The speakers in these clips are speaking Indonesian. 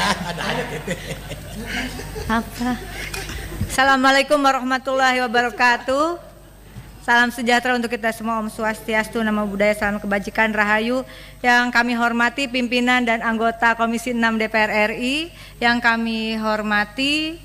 ada aja apa Assalamualaikum warahmatullahi wabarakatuh Salam sejahtera untuk kita semua Om Swastiastu, Nama Budaya, Salam Kebajikan, Rahayu Yang kami hormati pimpinan dan anggota Komisi 6 DPR RI Yang kami hormati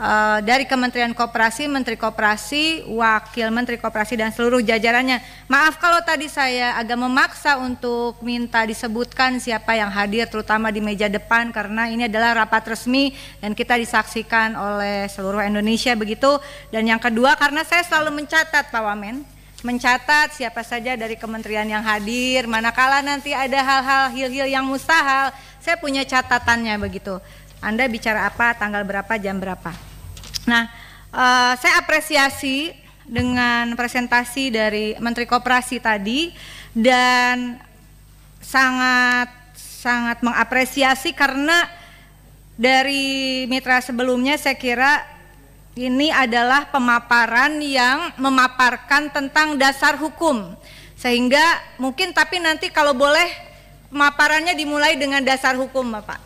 Eh, dari Kementerian Koperasi, Menteri Koperasi, Wakil Menteri Koperasi dan seluruh jajarannya. Maaf kalau tadi saya agak memaksa untuk minta disebutkan siapa yang hadir terutama di meja depan karena ini adalah rapat resmi dan kita disaksikan oleh seluruh Indonesia begitu. Dan yang kedua karena saya selalu mencatat Pak Wamen, mencatat siapa saja dari kementerian yang hadir, manakala nanti ada hal-hal hil-hil yang mustahil, saya punya catatannya begitu. Anda bicara apa, tanggal berapa, jam berapa. Nah, uh, saya apresiasi dengan presentasi dari Menteri Koperasi tadi dan sangat sangat mengapresiasi karena dari mitra sebelumnya saya kira ini adalah pemaparan yang memaparkan tentang dasar hukum sehingga mungkin tapi nanti kalau boleh pemaparannya dimulai dengan dasar hukum Bapak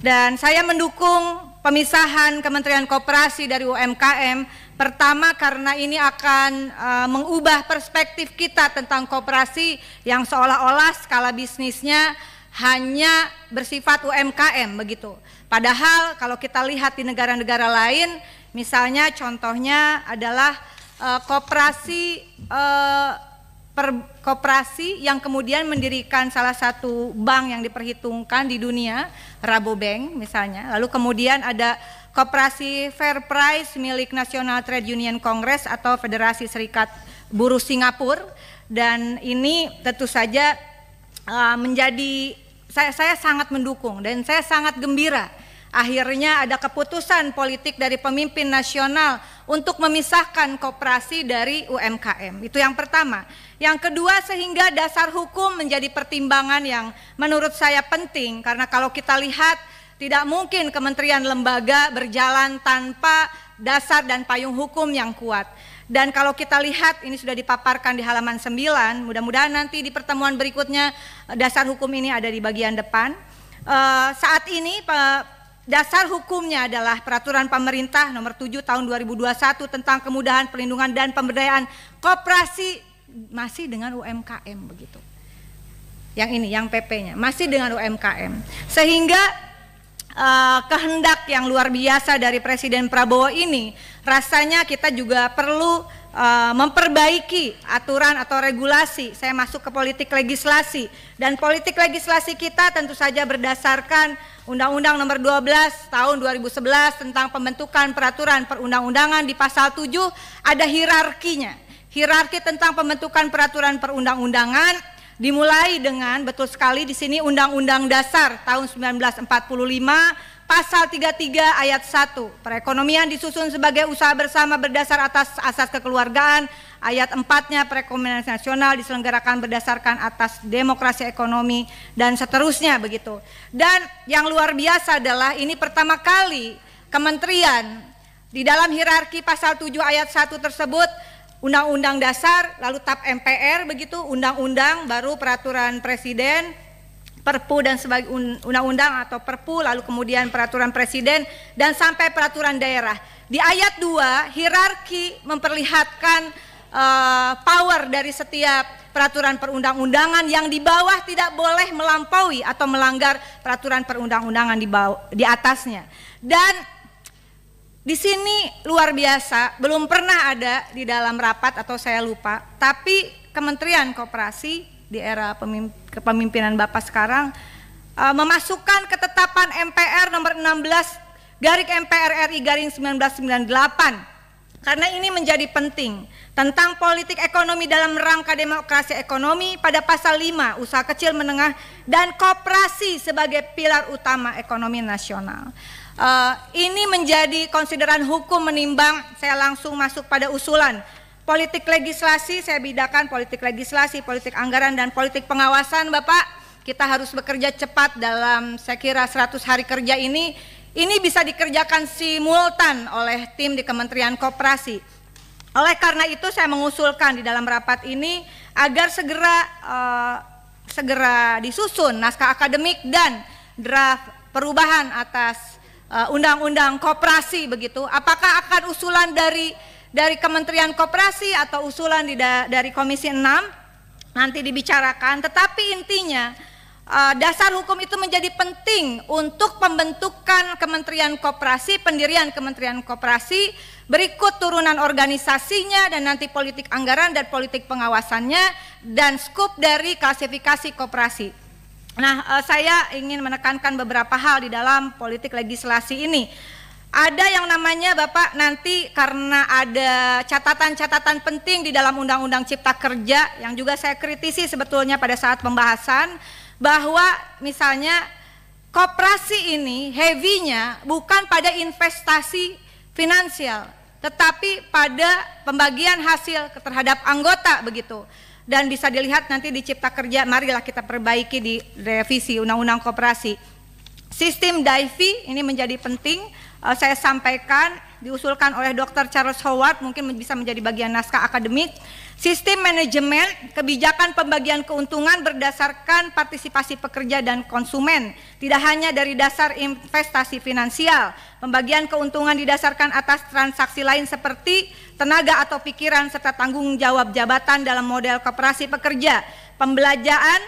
dan saya mendukung pemisahan Kementerian Koperasi dari UMKM. Pertama karena ini akan uh, mengubah perspektif kita tentang koperasi yang seolah-olah skala bisnisnya hanya bersifat UMKM begitu. Padahal kalau kita lihat di negara-negara lain, misalnya contohnya adalah uh, koperasi uh, per koperasi yang kemudian mendirikan salah satu bank yang diperhitungkan di dunia, Rabobank misalnya. Lalu kemudian ada koperasi Fair Price milik National Trade Union Congress atau Federasi Serikat Buruh Singapura dan ini tentu saja e, menjadi saya saya sangat mendukung dan saya sangat gembira akhirnya ada keputusan politik dari pemimpin nasional untuk memisahkan koperasi dari UMKM. Itu yang pertama. Yang kedua sehingga dasar hukum menjadi pertimbangan yang menurut saya penting karena kalau kita lihat tidak mungkin kementerian lembaga berjalan tanpa dasar dan payung hukum yang kuat. Dan kalau kita lihat ini sudah dipaparkan di halaman 9, mudah-mudahan nanti di pertemuan berikutnya dasar hukum ini ada di bagian depan. Uh, saat ini Dasar hukumnya adalah peraturan pemerintah nomor 7 tahun 2021 tentang kemudahan perlindungan dan pemberdayaan koperasi masih dengan UMKM begitu. Yang ini yang PP-nya masih dengan UMKM. Sehingga uh, kehendak yang luar biasa dari Presiden Prabowo ini, rasanya kita juga perlu uh, memperbaiki aturan atau regulasi. Saya masuk ke politik legislasi dan politik legislasi kita tentu saja berdasarkan Undang-Undang Nomor 12 Tahun 2011 tentang pembentukan peraturan perundang-undangan di Pasal 7 ada hierarkinya. Hierarki tentang pembentukan peraturan perundang-undangan dimulai dengan betul sekali di sini Undang-Undang Dasar tahun 1945 pasal 33 ayat 1. Perekonomian disusun sebagai usaha bersama berdasar atas asas kekeluargaan. Ayat 4-nya perekonomian nasional diselenggarakan berdasarkan atas demokrasi ekonomi dan seterusnya begitu. Dan yang luar biasa adalah ini pertama kali kementerian di dalam hierarki pasal 7 ayat 1 tersebut undang-undang dasar, lalu tap MPR begitu, undang-undang, baru peraturan presiden, perpu dan sebagai undang-undang atau perpu, lalu kemudian peraturan presiden dan sampai peraturan daerah. Di ayat 2, hierarki memperlihatkan uh, power dari setiap peraturan perundang-undangan yang di bawah tidak boleh melampaui atau melanggar peraturan perundang-undangan di di atasnya. Dan di sini luar biasa, belum pernah ada di dalam rapat atau saya lupa, tapi Kementerian Kooperasi di era kepemimpinan Bapak sekarang eh, memasukkan ketetapan MPR nomor 16 garis MPR RI garing 1998 karena ini menjadi penting tentang politik ekonomi dalam rangka demokrasi ekonomi pada pasal 5 usaha kecil menengah dan kooperasi sebagai pilar utama ekonomi nasional. Uh, ini menjadi konsideran hukum menimbang saya langsung masuk pada usulan politik legislasi saya bidakan politik legislasi politik anggaran dan politik pengawasan Bapak kita harus bekerja cepat dalam saya kira 100 hari kerja ini ini bisa dikerjakan simultan oleh tim di Kementerian Koperasi oleh karena itu saya mengusulkan di dalam rapat ini agar segera uh, segera disusun naskah akademik dan draft perubahan atas Eh, undang-undang koperasi begitu. Apakah akan usulan dari dari Kementerian Koperasi atau usulan di, dari Komisi 6 nanti dibicarakan. Tetapi intinya eh, dasar hukum itu menjadi penting untuk pembentukan Kementerian Koperasi, pendirian Kementerian Koperasi, berikut turunan organisasinya dan nanti politik anggaran dan politik pengawasannya dan skup dari klasifikasi koperasi. Nah, eh, saya ingin menekankan beberapa hal di dalam politik legislasi ini. Ada yang namanya Bapak nanti karena ada catatan-catatan penting di dalam Undang-Undang Cipta Kerja yang juga saya kritisi sebetulnya pada saat pembahasan bahwa misalnya koperasi ini heavy-nya bukan pada investasi finansial tetapi pada pembagian hasil terhadap anggota begitu dan bisa dilihat nanti di Cipta Kerja marilah kita perbaiki di revisi Undang-Undang Koperasi. Sistem DIVI ini menjadi penting uh, saya sampaikan diusulkan oleh Dr. Charles Howard mungkin bisa menjadi bagian naskah akademik Sistem manajemen kebijakan pembagian keuntungan berdasarkan partisipasi pekerja dan konsumen, tidak hanya dari dasar investasi finansial. Pembagian keuntungan didasarkan atas transaksi lain seperti tenaga atau pikiran serta tanggung jawab jabatan dalam model koperasi pekerja, pembelajaran.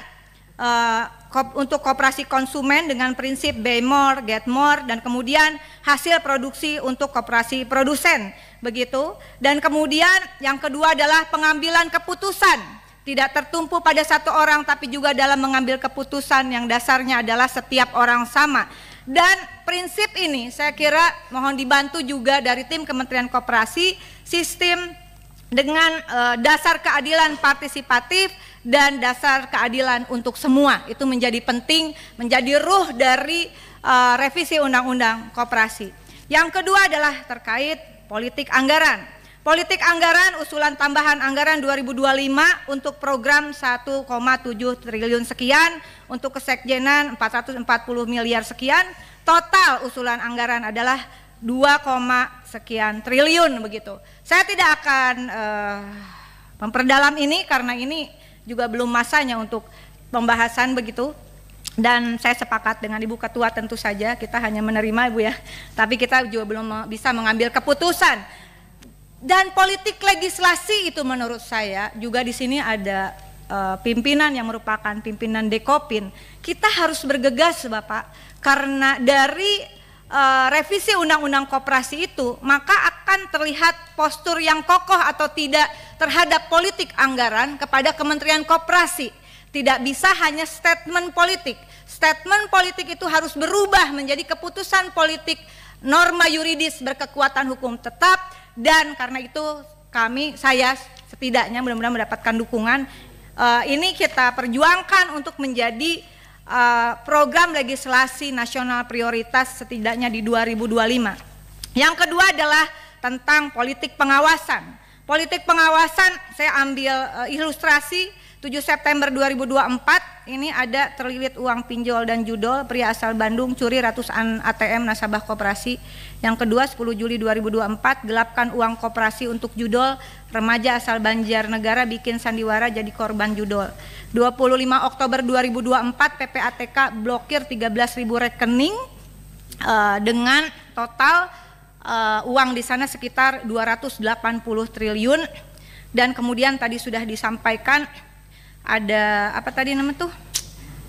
uh, untuk kooperasi konsumen dengan prinsip buy more, get more, dan kemudian hasil produksi untuk kooperasi produsen, begitu. Dan kemudian yang kedua adalah pengambilan keputusan tidak tertumpu pada satu orang tapi juga dalam mengambil keputusan yang dasarnya adalah setiap orang sama. Dan prinsip ini saya kira mohon dibantu juga dari tim Kementerian kooperasi sistem dengan eh, dasar keadilan partisipatif dan dasar keadilan untuk semua. Itu menjadi penting, menjadi ruh dari uh, revisi undang-undang koperasi. Yang kedua adalah terkait politik anggaran. Politik anggaran usulan tambahan anggaran 2025 untuk program 1,7 triliun sekian, untuk kesekjenan 440 miliar sekian, total usulan anggaran adalah 2, sekian triliun begitu. Saya tidak akan uh, memperdalam ini karena ini juga belum masanya untuk pembahasan begitu dan saya sepakat dengan Ibu Ketua tentu saja kita hanya menerima Ibu ya tapi kita juga belum bisa mengambil keputusan dan politik legislasi itu menurut saya juga di sini ada uh, pimpinan yang merupakan pimpinan Dekopin kita harus bergegas Bapak karena dari Eh, revisi undang-undang koperasi itu, maka akan terlihat postur yang kokoh atau tidak terhadap politik anggaran kepada Kementerian Koperasi. Tidak bisa hanya statement politik. Statement politik itu harus berubah menjadi keputusan politik norma yuridis berkekuatan hukum tetap dan karena itu kami saya setidaknya mudah-mudahan mendapatkan dukungan eh, ini kita perjuangkan untuk menjadi Eh, program legislasi nasional prioritas setidaknya di 2025. Yang kedua adalah tentang politik pengawasan. Politik pengawasan saya ambil eh, ilustrasi 7 September 2024 ini ada terlilit uang pinjol dan judol pria asal Bandung curi ratusan ATM nasabah koperasi. Yang kedua 10 Juli 2024 gelapkan uang koperasi untuk judol remaja asal Banjarnegara bikin sandiwara jadi korban judol. 25 Oktober 2024 PPATK blokir 13.000 rekening uh, dengan total uh, uang di sana sekitar 280 triliun dan kemudian tadi sudah disampaikan ada apa tadi nama tuh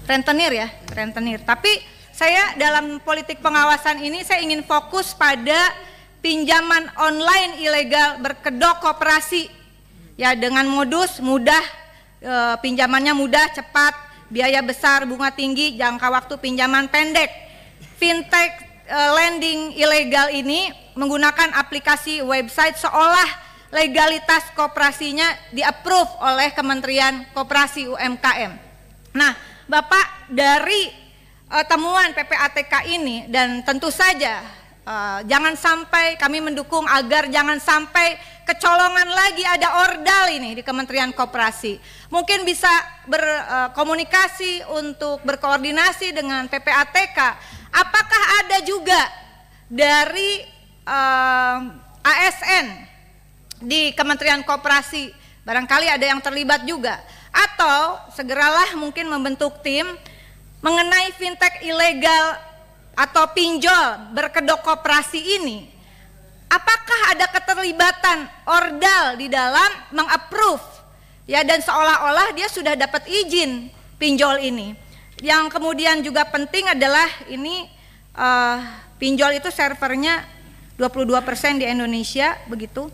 rentenir ya rentenir tapi saya dalam politik pengawasan ini saya ingin fokus pada pinjaman online ilegal berkedok kooperasi ya dengan modus mudah e, pinjamannya mudah cepat biaya besar bunga tinggi jangka waktu pinjaman pendek fintech e, lending ilegal ini menggunakan aplikasi website seolah legalitas kooperasinya di-approve oleh Kementerian Kooperasi UMKM. Nah, Bapak dari uh, temuan PPATK ini dan tentu saja uh, jangan sampai kami mendukung agar jangan sampai kecolongan lagi ada ordal ini di Kementerian Kooperasi. Mungkin bisa berkomunikasi eh, uh, untuk berkoordinasi dengan PPATK. Apakah ada juga dari uh, ASN di Kementerian Koperasi, barangkali ada yang terlibat juga. Atau segeralah mungkin membentuk tim mengenai fintech ilegal atau pinjol berkedok koperasi ini. Apakah ada keterlibatan ordal di dalam mengapprove ya dan seolah-olah dia sudah dapat izin pinjol ini. Yang kemudian juga penting adalah ini uh, pinjol itu servernya 22% di Indonesia begitu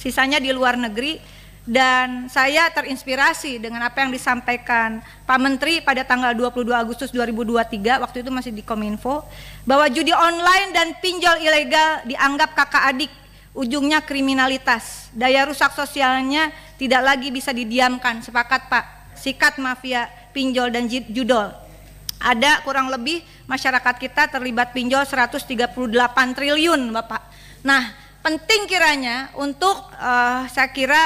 sisanya di luar negeri dan saya terinspirasi dengan apa yang disampaikan Pak Menteri pada tanggal 22 Agustus 2023 waktu itu masih di Kominfo bahwa judi online dan pinjol ilegal dianggap kakak adik ujungnya kriminalitas daya rusak sosialnya tidak lagi bisa didiamkan sepakat Pak sikat mafia pinjol dan judol ada kurang lebih masyarakat kita terlibat pinjol 138 triliun Bapak nah penting kiranya untuk uh, saya kira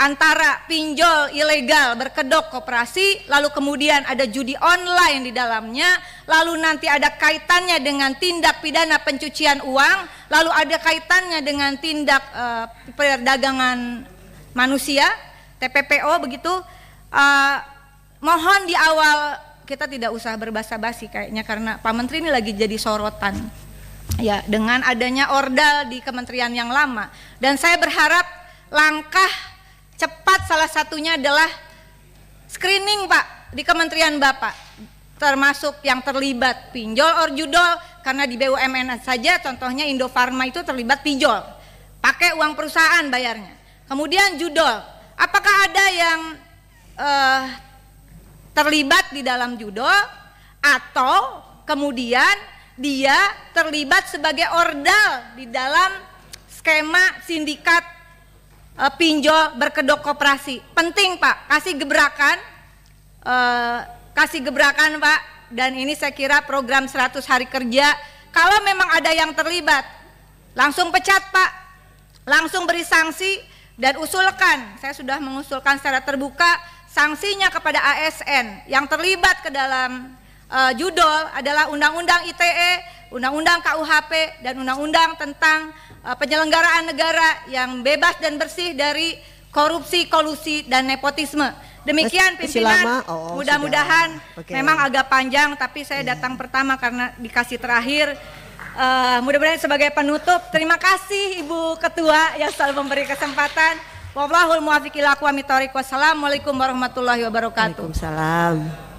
antara pinjol ilegal berkedok koperasi, lalu kemudian ada judi online di dalamnya, lalu nanti ada kaitannya dengan tindak pidana pencucian uang, lalu ada kaitannya dengan tindak uh, perdagangan manusia, TPPO begitu. Uh, mohon di awal kita tidak usah berbasa-basi kayaknya karena Pak Menteri ini lagi jadi sorotan ya dengan adanya ordal di kementerian yang lama dan saya berharap langkah cepat salah satunya adalah screening Pak di kementerian Bapak termasuk yang terlibat pinjol or judol karena di BUMN saja contohnya Indofarma itu terlibat pinjol pakai uang perusahaan bayarnya kemudian judol apakah ada yang eh, terlibat di dalam judol atau kemudian dia terlibat sebagai ordal di dalam skema sindikat e, pinjol berkedok koperasi. Penting Pak, kasih gebrakan, e, kasih gebrakan Pak. Dan ini saya kira program 100 hari kerja, kalau memang ada yang terlibat, langsung pecat Pak, langsung beri sanksi dan usulkan. Saya sudah mengusulkan secara terbuka sanksinya kepada ASN yang terlibat ke dalam uh, judul adalah Undang-Undang ITE, Undang-Undang KUHP, dan Undang-Undang tentang uh, penyelenggaraan negara yang bebas dan bersih dari korupsi, kolusi, dan nepotisme. Demikian pimpinan. Oh, oh, Mudah-mudahan okay. memang agak panjang, tapi saya iya. datang pertama karena dikasih terakhir. Uh, Mudah-mudahan sebagai penutup, terima kasih Ibu Ketua yang selalu memberi kesempatan. Wallahul muwafiq ila aqwamit Wassalamualaikum warahmatullahi wabarakatuh. Waalaikumsalam.